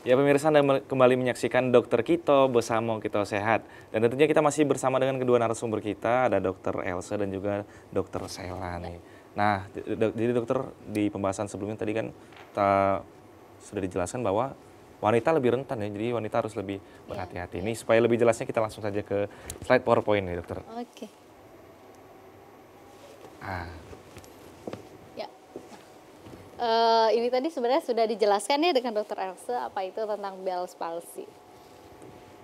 Ya pemirsa Anda kembali menyaksikan Dokter Kito bersama Kito Sehat. Dan tentunya kita masih bersama dengan kedua narasumber kita, ada Dokter Elsa dan juga Dokter Sela nih. Nah, jadi dokter di pembahasan sebelumnya tadi kan ta, sudah dijelaskan bahwa wanita lebih rentan ya, jadi wanita harus lebih iya, berhati-hati. Iya. Ini supaya lebih jelasnya kita langsung saja ke slide PowerPoint nih dokter. Oke. Ah, uh, ini tadi sebenarnya sudah dijelaskan ya dengan dokter Elsa apa itu tentang Bell's palsy.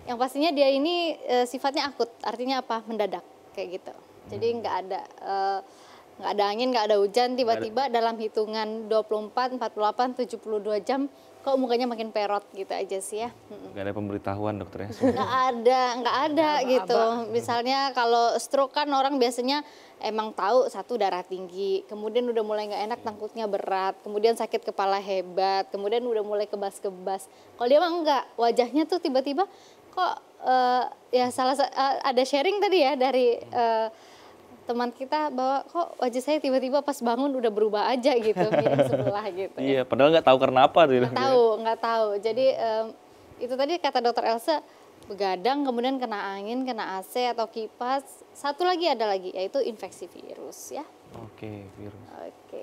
Yang pastinya dia ini uh, sifatnya akut, artinya apa? Mendadak kayak gitu. Jadi hmm. nggak ada uh, nggak ada angin, nggak ada hujan, tiba-tiba dalam hitungan 24, 48, 72 jam kok mukanya makin perot gitu aja sih ya. Nggak ada pemberitahuan dokternya ya? Nggak ada, nggak ada gak gitu. Apa. Misalnya kalau stroke kan orang biasanya emang tahu satu darah tinggi, kemudian udah mulai nggak enak iya. tangkutnya berat, kemudian sakit kepala hebat, kemudian udah mulai kebas-kebas. Kalau dia mah nggak wajahnya tuh tiba-tiba kok uh, ya salah uh, ada sharing tadi ya dari uh, teman kita bahwa kok wajah saya tiba-tiba pas bangun udah berubah aja gitu sebelah gitu. Iya, padahal nggak tahu karena apa. Nggak tahu, nggak tahu. Jadi um, itu tadi kata dokter Elsa begadang kemudian kena angin, kena AC atau kipas. Satu lagi ada lagi yaitu infeksi virus ya. Oke, virus. Oke.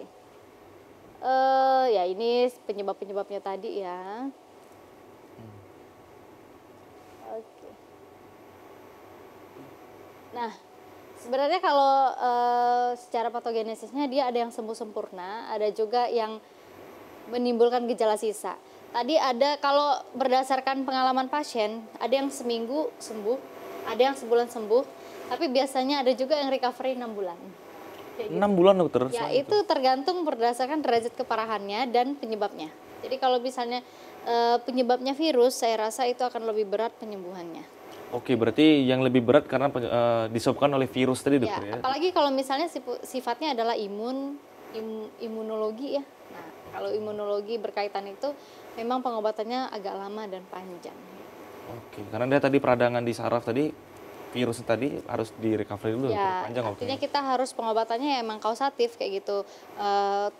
Uh, ya ini penyebab-penyebabnya tadi ya. Hmm. Oke. Nah, sebenarnya kalau uh, secara patogenesisnya dia ada yang sembuh sempurna, ada juga yang menimbulkan gejala sisa. Tadi ada kalau berdasarkan pengalaman pasien, ada yang seminggu sembuh, ada yang sebulan sembuh, tapi biasanya ada juga yang recovery 6 bulan. Gitu. Enam gitu. 6 bulan dokter? Ya itu, itu tergantung berdasarkan derajat keparahannya dan penyebabnya. Jadi kalau misalnya e, penyebabnya virus, saya rasa itu akan lebih berat penyembuhannya. Oke, berarti yang lebih berat karena uh, disebabkan oleh virus tadi, dokter ya. ya? Apalagi kalau misalnya sifatnya adalah imun, im, imunologi ya. Nah, kalau imunologi berkaitan itu memang pengobatannya agak lama dan panjang. Oke, karena dia tadi peradangan di saraf tadi virus tadi harus di recovery dulu ya, panjang artinya kita harus pengobatannya emang kausatif kayak gitu e,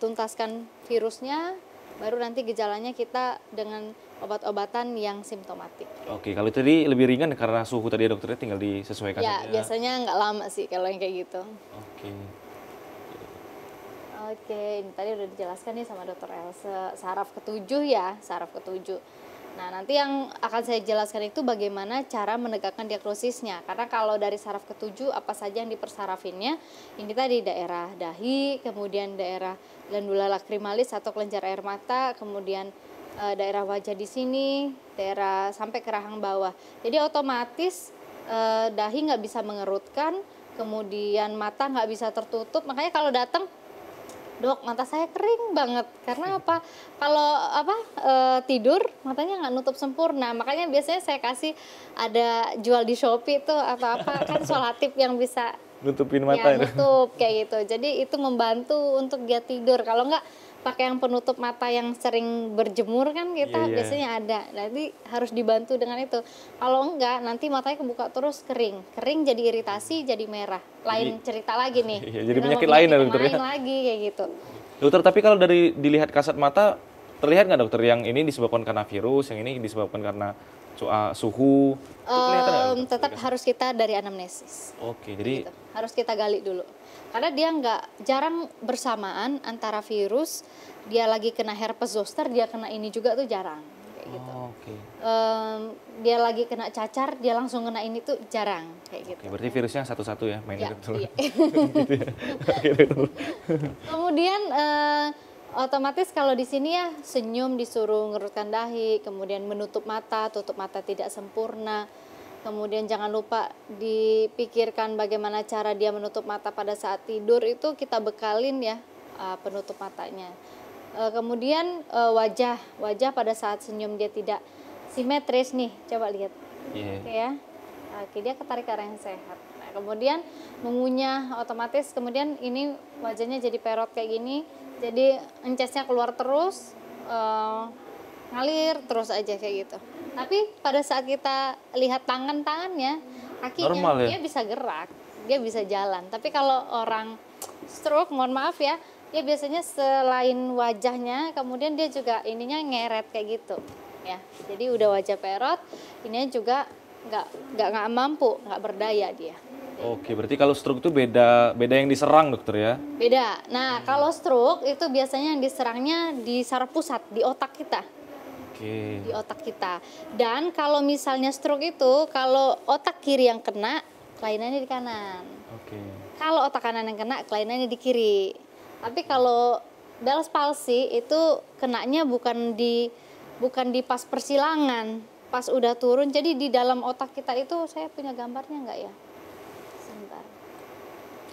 tuntaskan virusnya baru nanti gejalanya kita dengan obat-obatan yang simptomatik. Oke, kalau tadi lebih ringan karena suhu tadi ya, dokternya tinggal disesuaikan. Ya, aja. biasanya nggak lama sih kalau yang kayak gitu. Oke. Oke, ini tadi udah dijelaskan nih sama dokter Elsa saraf ketujuh ya, saraf ketujuh. Nah, nanti yang akan saya jelaskan itu bagaimana cara menegakkan diagnosisnya. Karena kalau dari saraf ketujuh apa saja yang dipersarafinnya, ini tadi daerah dahi, kemudian daerah glandula lacrimalis atau kelenjar air mata, kemudian uh, daerah wajah di sini, daerah sampai ke rahang bawah. Jadi otomatis uh, dahi nggak bisa mengerutkan, kemudian mata nggak bisa tertutup. Makanya kalau datang dok mata saya kering banget karena apa kalau apa e, tidur matanya nggak nutup sempurna makanya biasanya saya kasih ada jual di shopee tuh atau apa kan solatif yang bisa nutupin mata ya, ya, nutup kayak gitu jadi itu membantu untuk dia tidur kalau nggak pakai yang penutup mata yang sering berjemur kan kita yeah, yeah. biasanya ada. Jadi harus dibantu dengan itu. Kalau enggak nanti matanya kebuka terus kering. Kering jadi iritasi, jadi merah. Lain jadi, cerita lagi nih. Iya, jadi penyakit, ya, penyakit lain, ya. lain lagi kayak gitu. Dokter, tapi kalau dari dilihat kasat mata Terlihat nggak dokter yang ini disebabkan karena virus, yang ini disebabkan karena ah, suhu? Um, tetap harus kita dari anamnesis. Oke, gitu. jadi gitu. harus kita gali dulu. Karena dia nggak jarang bersamaan antara virus, dia lagi kena herpes zoster, dia kena ini juga tuh jarang kayak gitu. Oh, okay. um, dia lagi kena cacar, dia langsung kena ini tuh jarang kayak okay, gitu. Berarti virusnya satu-satu ya mainnya. Ya, iya. iya. gitu ya. Kemudian uh, otomatis kalau di sini ya senyum disuruh ngerutkan dahi, kemudian menutup mata, tutup mata tidak sempurna. Kemudian jangan lupa dipikirkan bagaimana cara dia menutup mata pada saat tidur itu kita bekalin ya uh, penutup matanya. Uh, kemudian uh, wajah, wajah pada saat senyum dia tidak simetris nih, coba lihat. Yeah. Oke ya. Oke, dia ketarik ke arah yang sehat kemudian mengunyah otomatis kemudian ini wajahnya jadi perot kayak gini jadi encesnya keluar terus uh, ngalir terus aja kayak gitu tapi pada saat kita lihat tangan tangannya kakinya Normal, ya? dia bisa gerak dia bisa jalan tapi kalau orang stroke mohon maaf ya dia biasanya selain wajahnya kemudian dia juga ininya ngeret kayak gitu ya jadi udah wajah perot ini juga nggak nggak nggak mampu nggak berdaya dia Oke, berarti kalau stroke itu beda beda yang diserang dokter ya? Beda. Nah, hmm. kalau stroke itu biasanya yang diserangnya di saraf pusat, di otak kita. Oke. Di otak kita. Dan kalau misalnya stroke itu kalau otak kiri yang kena, kelainannya di kanan. Oke. Kalau otak kanan yang kena, kelainannya di kiri. Tapi kalau Bell's palsy itu kenanya bukan di bukan di pas persilangan, pas udah turun. Jadi di dalam otak kita itu saya punya gambarnya nggak ya?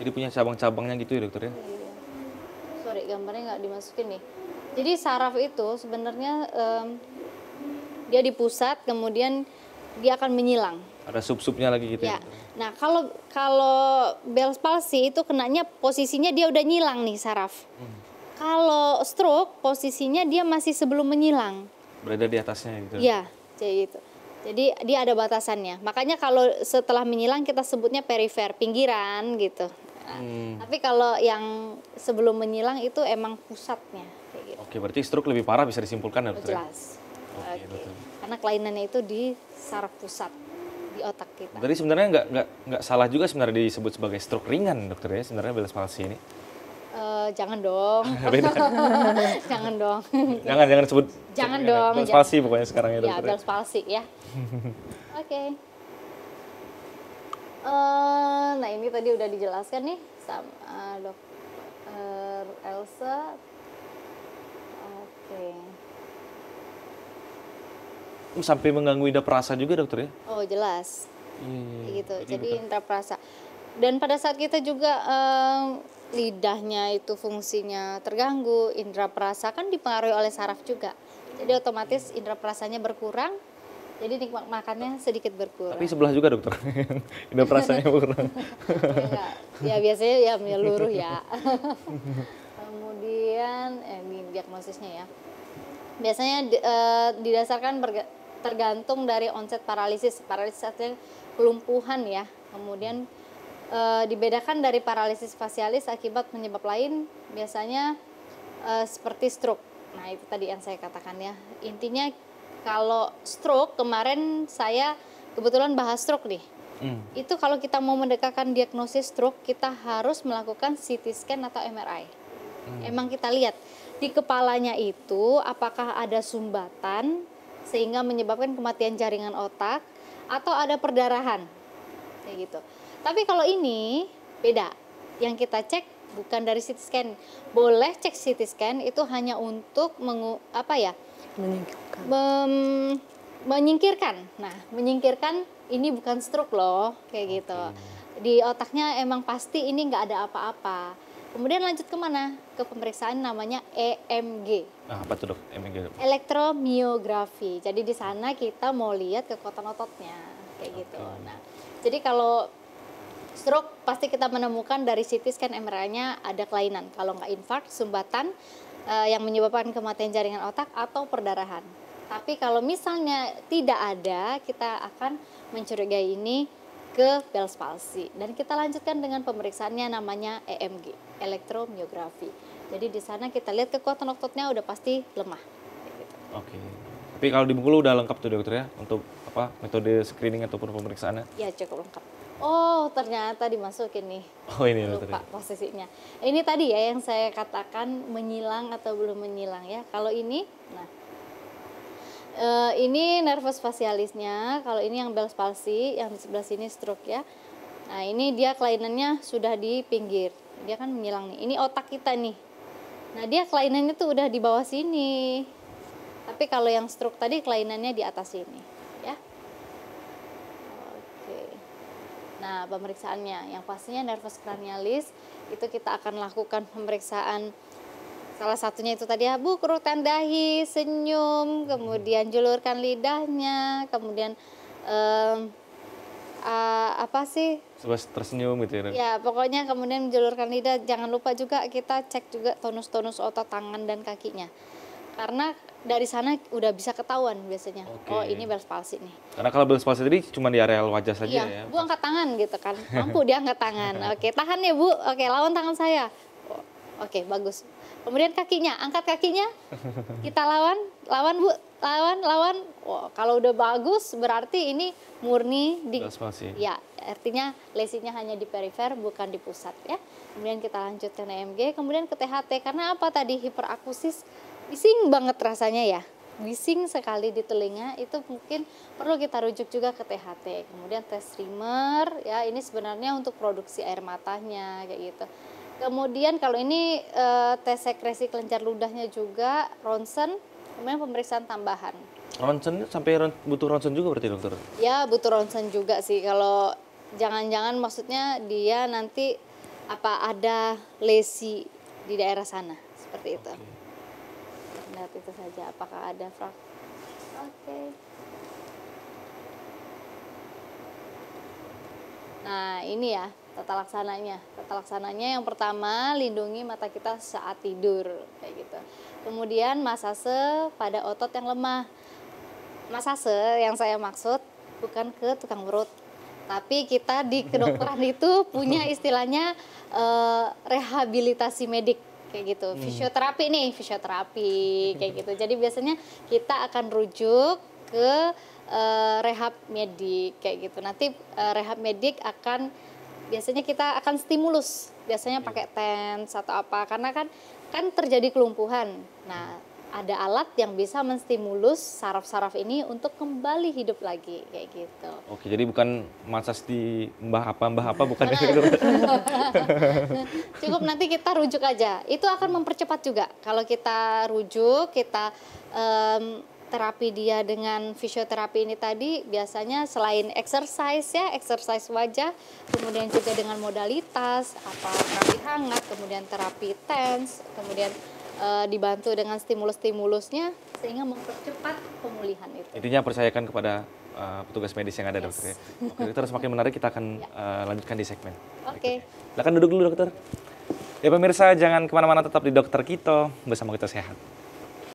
Jadi punya cabang-cabangnya gitu ya dokter ya? Iya. Sorry, gambarnya nggak dimasukin nih. Jadi saraf itu sebenarnya um, dia di pusat, kemudian dia akan menyilang. Ada sub-subnya lagi gitu ya. ya. ya? Nah, kalau kalau Bell's palsy itu kenanya posisinya dia udah nyilang nih saraf. Hmm. Kalau stroke posisinya dia masih sebelum menyilang. Berada di atasnya gitu. Iya, jadi gitu. Jadi dia ada batasannya. Makanya kalau setelah menyilang kita sebutnya perifer, pinggiran gitu. Hmm. Tapi kalau yang sebelum menyilang itu emang pusatnya. Kayak gitu. Oke, berarti stroke lebih parah bisa disimpulkan ya, ya? Jelas. Oke, Oke. Karena kelainannya itu di saraf pusat di otak kita. Jadi sebenarnya nggak nggak nggak salah juga sebenarnya disebut sebagai stroke ringan, dokter ya sebenarnya belas palsi ini. Uh, jangan dong. Kan? jangan dong. jangan jangan sebut. Jangan dong. Belas palsi pokoknya sekarang ya, ya dokter. Ya, belas palsi ya. Oke. okay uh, nah ini tadi udah dijelaskan nih sama uh, eh, dok Elsa oke okay. sampai mengganggu indera perasa juga dokter ya oh jelas hmm, gitu jadi, indera perasa dan pada saat kita juga um, lidahnya itu fungsinya terganggu, indera perasa kan dipengaruhi oleh saraf juga. Jadi otomatis indera perasanya berkurang, jadi nikmat makannya sedikit berkurang. Tapi sebelah juga dokter, ini perasaannya berkurang. ya, biasanya ya meluruh ya. Kemudian eh, ini diagnosisnya ya. Biasanya eh, didasarkan tergantung dari onset paralisis. Paralisis artinya kelumpuhan ya. Kemudian eh, dibedakan dari paralisis fasialis akibat penyebab lain biasanya eh, seperti stroke. Nah, itu tadi yang saya katakan ya. Intinya kalau stroke kemarin saya kebetulan bahas stroke nih. Hmm. Itu kalau kita mau mendekatkan diagnosis stroke, kita harus melakukan CT scan atau MRI. Hmm. Emang kita lihat di kepalanya itu apakah ada sumbatan sehingga menyebabkan kematian jaringan otak atau ada perdarahan. Kayak gitu. Tapi kalau ini beda yang kita cek bukan dari CT scan. Boleh cek CT scan itu hanya untuk mengu, apa ya? Menyingkirkan. Mem, menyingkirkan. Nah, menyingkirkan ini bukan stroke loh, kayak gitu. Di otaknya emang pasti ini nggak ada apa-apa. Kemudian lanjut kemana? Ke pemeriksaan namanya EMG. Ah, apa tuh dok? EMG? Elektromiografi. Jadi di sana kita mau lihat kekuatan ototnya, kayak okay. gitu. Nah, jadi kalau Stroke pasti kita menemukan dari CT scan MRI-nya ada kelainan. Kalau nggak infark, sumbatan eh, yang menyebabkan kematian jaringan otak atau perdarahan. Tapi kalau misalnya tidak ada, kita akan mencurigai ini ke Bell's palsy dan kita lanjutkan dengan pemeriksaannya namanya EMG, elektromiografi. Jadi di sana kita lihat kekuatan ototnya udah pasti lemah. Oke. Tapi kalau di Bengkulu udah lengkap tuh dokter ya untuk apa metode screening ataupun pemeriksaannya? Ya cukup lengkap. Oh, ternyata dimasukin nih. Oh, ini lupa posisinya. Ini tadi ya yang saya katakan menyilang atau belum menyilang ya. Kalau ini, nah E, ini nervus facialisnya. Kalau ini yang Bell's palsy, yang di sebelah sini stroke ya. Nah, ini dia kelainannya sudah di pinggir. Dia kan menyilang nih. Ini otak kita nih. Nah, dia kelainannya tuh udah di bawah sini. Tapi kalau yang stroke tadi kelainannya di atas sini. Nah, pemeriksaannya yang pastinya nervus cranialis itu kita akan lakukan pemeriksaan salah satunya itu tadi abu bu kerutan dahi, senyum, kemudian julurkan lidahnya, kemudian um, uh, apa sih? Terus tersenyum gitu ya. Ya, pokoknya kemudian menjulurkan lidah. Jangan lupa juga kita cek juga tonus-tonus otot tangan dan kakinya. Karena dari sana udah bisa ketahuan biasanya. Okay. Oh ini balance palsi nih. Karena kalau balance palsi tadi cuma di area wajah saja iya. ya. Bu angkat tangan gitu kan. Mampu dia angkat tangan. Oke okay, tahan ya bu. Oke okay, lawan tangan saya. Oke okay, bagus. Kemudian kakinya, angkat kakinya. Kita lawan, lawan bu, lawan, lawan. Oh, kalau udah bagus berarti ini murni di. Balance palsi. Ya artinya lesinya hanya di perifer bukan di pusat ya. Kemudian kita lanjutkan EMG, kemudian ke THT karena apa tadi hiperakusis bising banget rasanya ya bising sekali di telinga itu mungkin perlu kita rujuk juga ke THT. Kemudian tes trimmer ya ini sebenarnya untuk produksi air matanya kayak gitu. Kemudian kalau ini e, tes sekresi kelenjar ludahnya juga ronsen, kemudian pemeriksaan tambahan. Ronsen sampai ron, butuh ronsen juga berarti dokter? Ya butuh ronsen juga sih kalau jangan-jangan maksudnya dia nanti apa ada lesi di daerah sana seperti itu. Okay lihat itu saja apakah ada frak oke okay. nah ini ya tata laksananya tata laksananya yang pertama lindungi mata kita saat tidur kayak gitu kemudian masase pada otot yang lemah masase yang saya maksud bukan ke tukang perut tapi kita di kedokteran itu punya istilahnya uh, rehabilitasi medik kayak gitu. Hmm. Fisioterapi nih, fisioterapi kayak gitu. Jadi biasanya kita akan rujuk ke uh, rehab medik kayak gitu. Nanti uh, rehab medik akan biasanya kita akan stimulus biasanya iya. pakai tens atau apa karena kan kan terjadi kelumpuhan. Nah, ada alat yang bisa menstimulus saraf-saraf ini untuk kembali hidup lagi kayak gitu. Oke, jadi bukan masas di mbah apa mbah apa bukan itu. Cukup nanti kita rujuk aja. Itu akan mempercepat juga kalau kita rujuk, kita um, terapi dia dengan fisioterapi ini tadi biasanya selain exercise ya, exercise wajah, kemudian juga dengan modalitas apa terapi hangat, kemudian terapi tense, kemudian e, dibantu dengan stimulus-stimulusnya sehingga mempercepat pemulihan itu. Intinya percayakan kepada uh, petugas medis yang ada yes. dokter. Ya. Oke, dokter semakin menarik kita akan ya. uh, lanjutkan di segmen. Oke. Okay. Silakan duduk dulu dokter. Ya pemirsa jangan kemana-mana tetap di Dokter kita bersama kita sehat.